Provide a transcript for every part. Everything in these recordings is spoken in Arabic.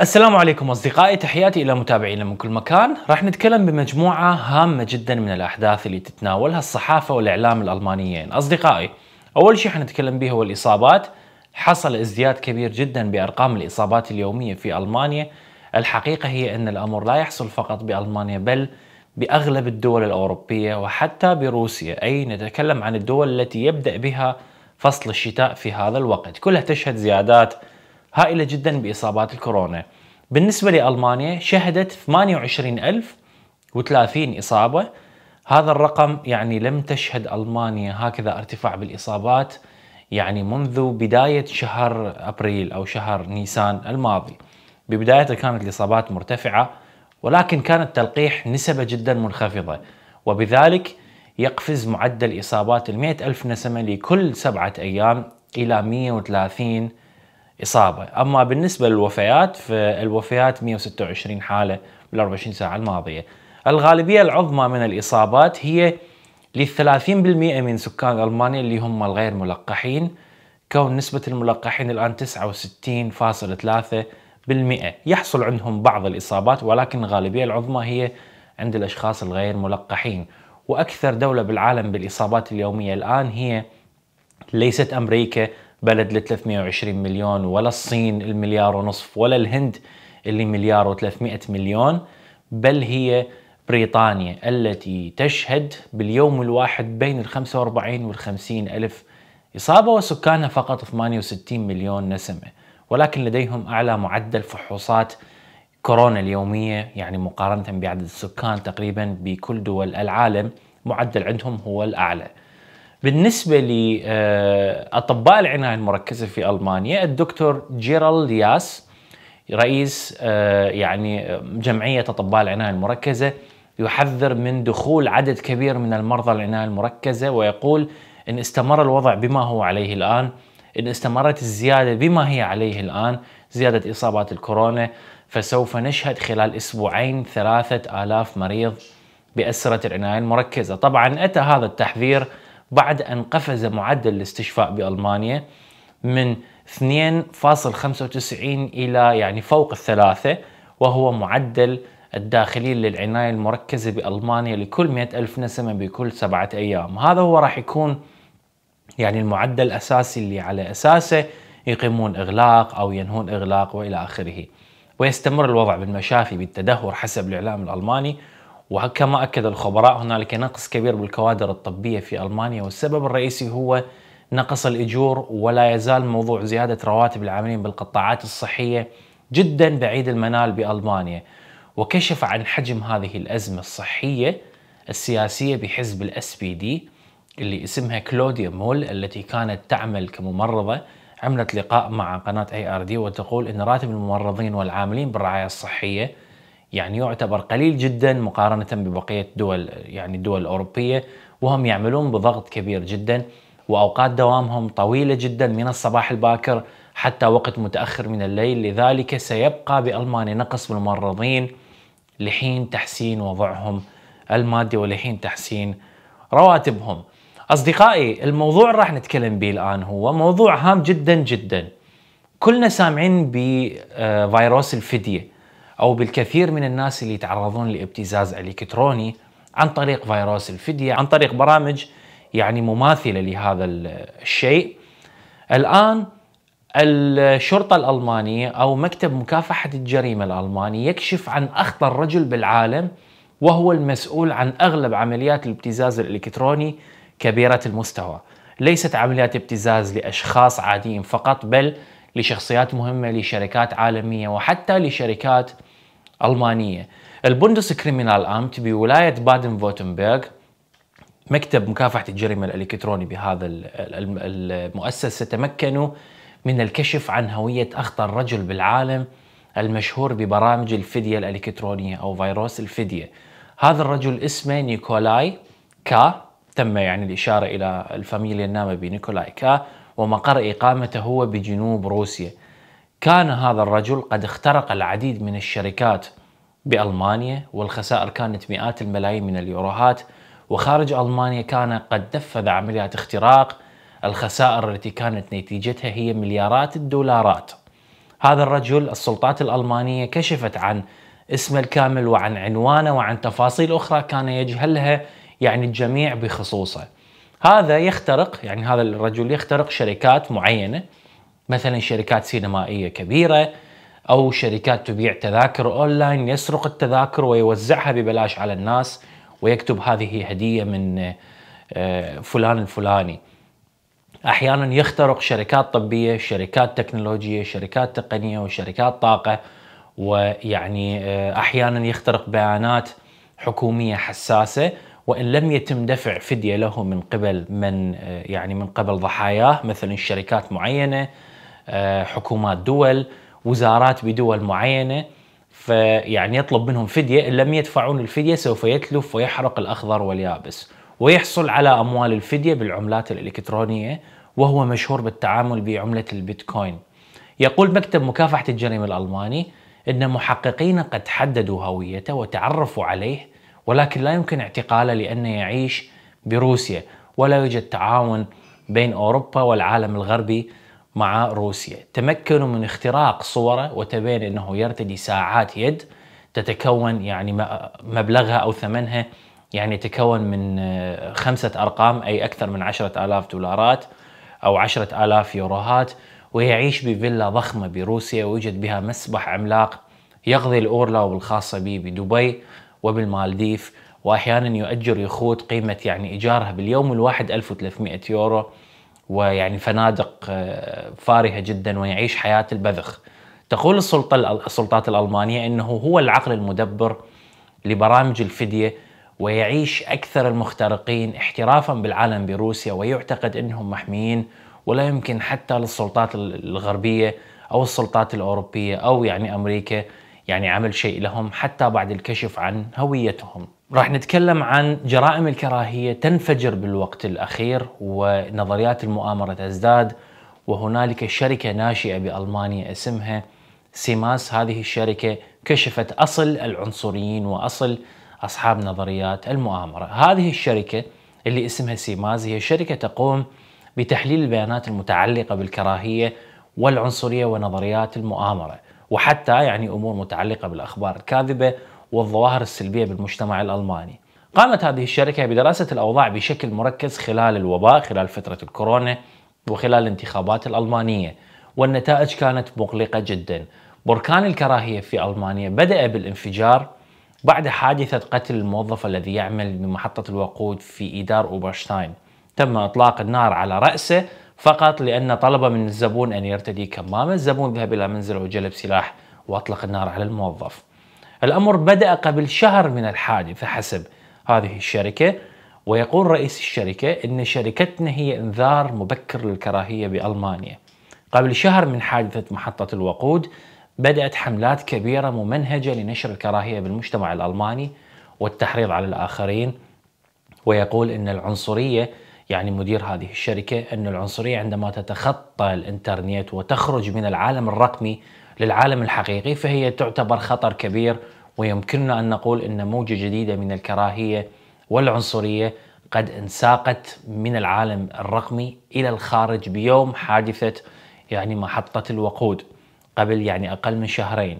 السلام عليكم اصدقائي تحياتي الى متابعينا من كل مكان راح نتكلم بمجموعه هامه جدا من الاحداث اللي تتناولها الصحافه والاعلام الالمانيين اصدقائي اول شيء حنتكلم به هو الاصابات حصل ازدياد كبير جدا بارقام الاصابات اليوميه في المانيا الحقيقه هي ان الامر لا يحصل فقط بالمانيا بل باغلب الدول الاوروبيه وحتى بروسيا اي نتكلم عن الدول التي يبدا بها فصل الشتاء في هذا الوقت كلها تشهد زيادات هائلة جدا بإصابات الكورونا بالنسبة لألمانيا شهدت 28030 إصابة هذا الرقم يعني لم تشهد ألمانيا هكذا ارتفاع بالإصابات يعني منذ بداية شهر أبريل أو شهر نيسان الماضي ببدايته كانت الإصابات مرتفعة ولكن كان التلقيح نسبة جدا منخفضة وبذلك يقفز معدل إصابات المئة ألف نسمة لكل سبعة أيام إلى 130 اصابه، اما بالنسبه للوفيات فالوفيات 126 حاله بال 24 ساعه الماضيه. الغالبيه العظمى من الاصابات هي لل 30% من سكان المانيا اللي هم الغير ملقحين كون نسبه الملقحين الان 69.3% يحصل عندهم بعض الاصابات ولكن الغالبيه العظمى هي عند الاشخاص الغير ملقحين. واكثر دوله بالعالم بالاصابات اليوميه الان هي ليست امريكا بلد ل 320 مليون ولا الصين المليار ونصف ولا الهند اللي مليار و300 مليون بل هي بريطانيا التي تشهد باليوم الواحد بين ال 45 وال 50 ألف إصابة وسكانها فقط 68 مليون نسمة ولكن لديهم أعلى معدل فحوصات كورونا اليومية يعني مقارنة بعدد السكان تقريبا بكل دول العالم معدل عندهم هو الأعلى بالنسبة لأطباء آه، العناية المركزة في ألمانيا الدكتور جيرالد ياس رئيس آه، يعني جمعية أطباء العناية المركزة يحذر من دخول عدد كبير من المرضى العناية المركزة ويقول إن استمر الوضع بما هو عليه الآن إن استمرت الزيادة بما هي عليه الآن زيادة إصابات الكورونا فسوف نشهد خلال أسبوعين ثلاثة آلاف مريض بأسرة العناية المركزة طبعا أتى هذا التحذير بعد أن قفز معدل الاستشفاء بألمانيا من 2.95 إلى يعني فوق الثلاثة وهو معدل الداخلي للعناية المركزة بألمانيا لكل 100 ألف نسمة بكل سبعة أيام هذا هو راح يكون يعني المعدل الأساسي اللي على أساسه يقيمون إغلاق أو ينهون إغلاق وإلى آخره ويستمر الوضع بالمشافي بالتدهور حسب الإعلام الألماني وكما أكد الخبراء هنالك نقص كبير بالكوادر الطبية في ألمانيا والسبب الرئيسي هو نقص الأجور ولا يزال موضوع زيادة رواتب العاملين بالقطاعات الصحية جدا بعيد المنال بألمانيا وكشف عن حجم هذه الأزمة الصحية السياسية بحزب الاس بي دي اللي اسمها كلوديا مول التي كانت تعمل كممرضة عملت لقاء مع قناة اي ار دي وتقول ان راتب الممرضين والعاملين بالرعاية الصحية يعني يعتبر قليل جدا مقارنة ببقية دول يعني الدول الأوروبية وهم يعملون بضغط كبير جدا وأوقات دوامهم طويلة جدا من الصباح الباكر حتى وقت متأخر من الليل لذلك سيبقى بألمانيا نقص بالممرضين لحين تحسين وضعهم المادي ولحين تحسين رواتبهم أصدقائي الموضوع راح نتكلم به الآن هو موضوع هام جدا جدا كلنا سامعين بفيروس الفدية أو بالكثير من الناس اللي يتعرضون لابتزاز إلكتروني عن طريق فيروس الفدية عن طريق برامج يعني مماثلة لهذا الشيء الآن الشرطة الألمانية أو مكتب مكافحة الجريمة الألماني يكشف عن أخطر رجل بالعالم وهو المسؤول عن أغلب عمليات الابتزاز الإلكتروني كبيرة المستوى ليست عمليات ابتزاز لأشخاص عاديين فقط بل لشخصيات مهمة لشركات عالمية وحتى لشركات ألمانية البندس كريمينال أمت بولاية بادن فوتنبرغ مكتب مكافحة الجريمة الإلكتروني بهذا المؤسسة تمكنوا من الكشف عن هوية أخطر رجل بالعالم المشهور ببرامج الفدية الإلكترونية أو فيروس الفدية هذا الرجل اسمه نيكولاي كا تم يعني الإشارة إلى الفاميليا النامة بنيكولاي كا ومقر إقامته هو بجنوب روسيا كان هذا الرجل قد اخترق العديد من الشركات بالمانيا والخسائر كانت مئات الملايين من اليوروهات وخارج المانيا كان قد نفذ عمليات اختراق الخسائر التي كانت نتيجتها هي مليارات الدولارات. هذا الرجل السلطات الالمانيه كشفت عن اسمه الكامل وعن عنوانه وعن تفاصيل اخرى كان يجهلها يعني الجميع بخصوصه. هذا يخترق يعني هذا الرجل يخترق شركات معينه مثلا شركات سينمائيه كبيره او شركات تبيع تذاكر اونلاين يسرق التذاكر ويوزعها ببلاش على الناس ويكتب هذه هديه من آه، فلان الفلاني. احيانا يخترق شركات طبيه، شركات تكنولوجيه، شركات تقنيه وشركات طاقه ويعني آه، احيانا يخترق بيانات حكوميه حساسه وان لم يتم دفع فديه له من قبل من آه، يعني من قبل ضحاياه مثلا شركات معينه آه، حكومات دول وزارات بدول معينه فيعني يطلب منهم فديه ان لم يدفعون الفديه سوف يتلف ويحرق الاخضر واليابس ويحصل على اموال الفديه بالعملات الالكترونيه وهو مشهور بالتعامل بعمله البيتكوين. يقول مكتب مكافحه الجريمه الالماني ان محققين قد حددوا هويته وتعرفوا عليه ولكن لا يمكن اعتقاله لانه يعيش بروسيا ولا يوجد تعاون بين اوروبا والعالم الغربي مع روسيا تمكنوا من اختراق صوره وتبين أنه يرتدي ساعات يد تتكون يعني مبلغها أو ثمنها يعني يتكون من آه، خمسة أرقام أي أكثر من عشرة آلاف دولارات أو عشرة آلاف يوروهات ويعيش بفيلا ضخمة بروسيا ويوجد بها مسبح عملاق يقضي الأورلا الخاصة به بدبي وبالمالديف وأحيانا يؤجر يخوت قيمة يعني إيجارها باليوم الواحد 1300 يورو ويعني فنادق آه، فارهه جدا ويعيش حياه البذخ. تقول السلطه السلطات الالمانيه انه هو العقل المدبر لبرامج الفديه ويعيش اكثر المخترقين احترافا بالعالم بروسيا ويعتقد انهم محميين ولا يمكن حتى للسلطات الغربيه او السلطات الاوروبيه او يعني امريكا يعني عمل شيء لهم حتى بعد الكشف عن هويتهم راح نتكلم عن جرائم الكراهية تنفجر بالوقت الأخير ونظريات المؤامرة تزداد وهنالك شركة ناشئة بألمانيا اسمها سيماس هذه الشركة كشفت أصل العنصريين وأصل أصحاب نظريات المؤامرة هذه الشركة اللي اسمها سيماز هي شركة تقوم بتحليل البيانات المتعلقة بالكراهية والعنصرية ونظريات المؤامرة وحتى يعني أمور متعلقة بالأخبار الكاذبة والظواهر السلبية بالمجتمع الألماني قامت هذه الشركة بدراسة الأوضاع بشكل مركز خلال الوباء خلال فترة الكورونا وخلال الانتخابات الألمانية والنتائج كانت مقلقة جدا بركان الكراهية في ألمانيا بدأ بالانفجار بعد حادثة قتل الموظف الذي يعمل بمحطة الوقود في إدار أوبرشتاين تم إطلاق النار على رأسه فقط لأن طلب من الزبون أن يرتدي كمامة الزبون ذهب إلى منزله وجلب سلاح وأطلق النار على الموظف الأمر بدأ قبل شهر من الحادثة حسب هذه الشركة ويقول رئيس الشركة أن شركتنا هي إنذار مبكر للكراهية بألمانيا قبل شهر من حادثة محطة الوقود بدأت حملات كبيرة ممنهجة لنشر الكراهية بالمجتمع الألماني والتحريض على الآخرين ويقول أن العنصرية يعني مدير هذه الشركة أن العنصرية عندما تتخطى الإنترنت وتخرج من العالم الرقمي للعالم الحقيقي فهي تعتبر خطر كبير ويمكننا أن نقول أن موجة جديدة من الكراهية والعنصرية قد انساقت من العالم الرقمي إلى الخارج بيوم حادثة يعني محطة الوقود قبل يعني أقل من شهرين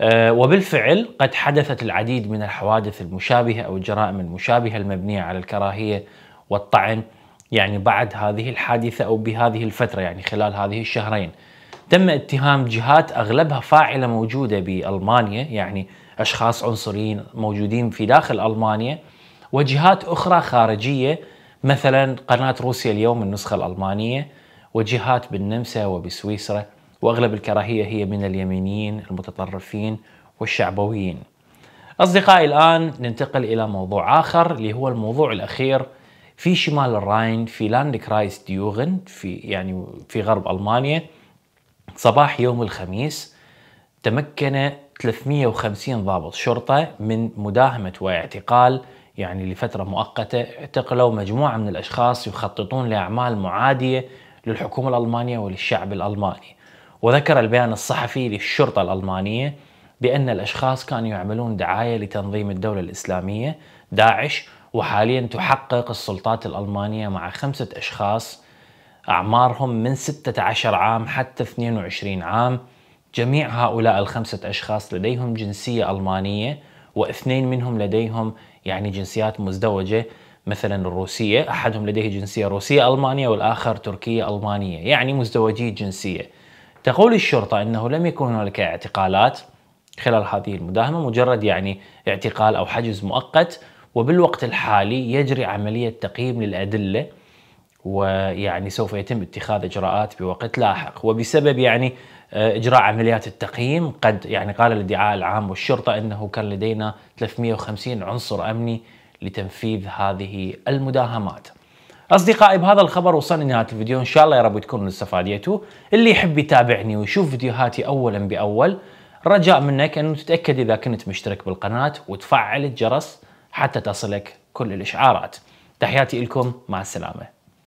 آه، وبالفعل قد حدثت العديد من الحوادث المشابهة أو الجرائم المشابهة المبنية على الكراهية والطعن يعني بعد هذه الحادثة أو بهذه الفترة يعني خلال هذه الشهرين تم اتهام جهات اغلبها فاعله موجوده بالمانيا يعني اشخاص عنصريين موجودين في داخل المانيا وجهات اخرى خارجيه مثلا قناه روسيا اليوم النسخه الالمانيه وجهات بالنمسا وبسويسرا واغلب الكراهيه هي من اليمينيين المتطرفين والشعبويين. اصدقائي الان ننتقل الى موضوع اخر اللي هو الموضوع الاخير في شمال الراين في لاند كرايس ديوغن في يعني في غرب المانيا صباح يوم الخميس تمكن 350 ضابط شرطة من مداهمة واعتقال يعني لفترة مؤقتة اعتقلوا مجموعة من الأشخاص يخططون لأعمال معادية للحكومة الألمانية وللشعب الألماني وذكر البيان الصحفي للشرطة الألمانية بأن الأشخاص كانوا يعملون دعاية لتنظيم الدولة الإسلامية داعش وحاليا تحقق السلطات الألمانية مع خمسة أشخاص أعمارهم من 16 عام حتى 22 عام جميع هؤلاء الخمسة أشخاص لديهم جنسية ألمانية واثنين منهم لديهم يعني جنسيات مزدوجة مثلا الروسية أحدهم لديه جنسية روسية ألمانية والآخر تركية ألمانية يعني مزدوجي الجنسية تقول الشرطة أنه لم يكن هنالك اعتقالات خلال هذه المداهمة مجرد يعني اعتقال أو حجز مؤقت وبالوقت الحالي يجري عملية تقييم للأدلة ويعني سوف يتم اتخاذ اجراءات بوقت لاحق وبسبب يعني آه، اجراء عمليات التقييم قد يعني قال الادعاء العام والشرطه انه كان لدينا 350 عنصر امني لتنفيذ هذه المداهمات. اصدقائي بهذا الخبر وصلنا لنهايه الفيديو ان شاء الله يا رب تكونوا استفاديتوا، اللي يحب يتابعني ويشوف فيديوهاتي اولا باول رجاء منك انه تتاكد اذا كنت مشترك بالقناه وتفعل الجرس حتى تصلك كل الاشعارات. تحياتي لكم مع السلامه.